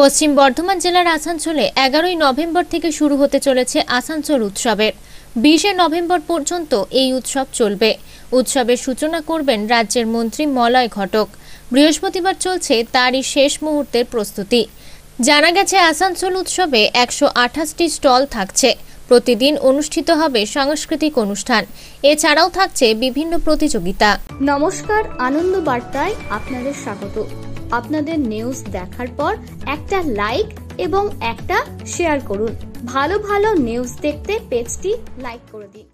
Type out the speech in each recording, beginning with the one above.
পশ্চিম বর্ধমান জেলার আসানসোলে এগারোই নভেম্বর থেকে শুরু হতে চলেছে আসানসোল উৎসবের বিশে নভেম্বর পর্যন্ত এই উৎসব চলবে উৎসবের সূচনা করবেন রাজ্যের মন্ত্রী মলয় ঘটক বৃহস্পতিবার চলছে তারই শেষ মুহূর্তের প্রস্তুতি জানা গেছে আসানসোল উৎসবে একশো আঠাশটি স্টল থাকছে প্রতিদিন অনুষ্ঠিত হবে সাংস্কৃতিক অনুষ্ঠান এছাড়াও থাকছে বিভিন্ন প্রতিযোগিতা নমস্কার আনন্দ বার্তায় আপনাদের স্বাগত আপনাদের নিউজ দেখার পর একটা লাইক এবং একটা শেয়ার করুন ভালো ভালো নিউজ দেখতে পেজটি লাইক করে দিন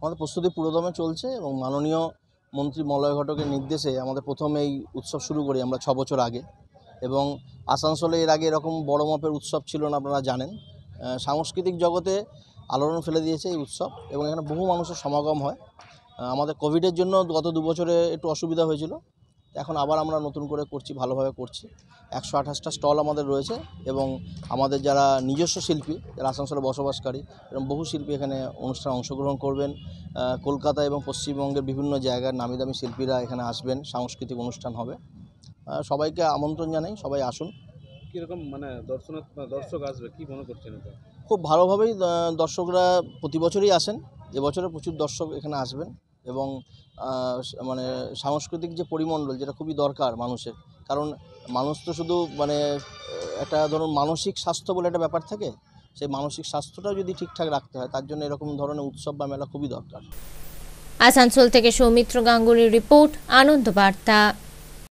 আমাদের প্রস্তুতি পুরোদমে চলছে এবং মাননীয় মন্ত্রী মলয় ঘটকের নির্দেশে আমাদের প্রথম এই উৎসব শুরু করি আমরা ছ বছর আগে এবং আসানসোলে এর আগে এরকম বড় মাপের উৎসব ছিল না আপনারা জানেন সাংস্কৃতিক জগতে আলোড়ন ফেলে দিয়েছে এই উৎসব এবং এখানে বহু মানুষের সমাগম হয় আমাদের কোভিডের জন্য গত দু বছরে একটু অসুবিধা হয়েছিল এখন আবার আমরা নতুন করে করছি ভালোভাবে করছি একশো আঠাশটা স্টল আমাদের রয়েছে এবং আমাদের যারা নিজস্ব শিল্পী যারা আসানসোলে বসবাসকারী এবং বহু শিল্পী এখানে অনুষ্ঠানে অংশগ্রহণ করবেন কলকাতা এবং পশ্চিমবঙ্গের বিভিন্ন জায়গার নামি দামি শিল্পীরা এখানে আসবেন সাংস্কৃতিক অনুষ্ঠান হবে সবাইকে আমন্ত্রণ জানাই সবাই আসুন কীরকম মানে দর্শনার্থ মানে দর্শক আসবে কী মনে করছেন খুব ভালোভাবেই দর্শকরা প্রতি বছরই আসেন এবছরে প্রচুর দর্শক এখানে আসবেন এবং মানে সাংস্কৃতিক যে পরিমণ্ডল যেটা খুবই দরকার মানুষের কারণ মানুষ তো শুধু মানে একটা ধরুন মানসিক স্বাস্থ্য বলে একটা ব্যাপার থাকে সেই মানসিক স্বাস্থ্যটাও যদি ঠিকঠাক রাখতে হয় তার জন্য এরকম ধরনের উৎসব বা মেলা খুবই দরকার আসানসোল থেকে সৌমিত্র গাঙ্গুলির রিপোর্ট আনন্দ বার্তা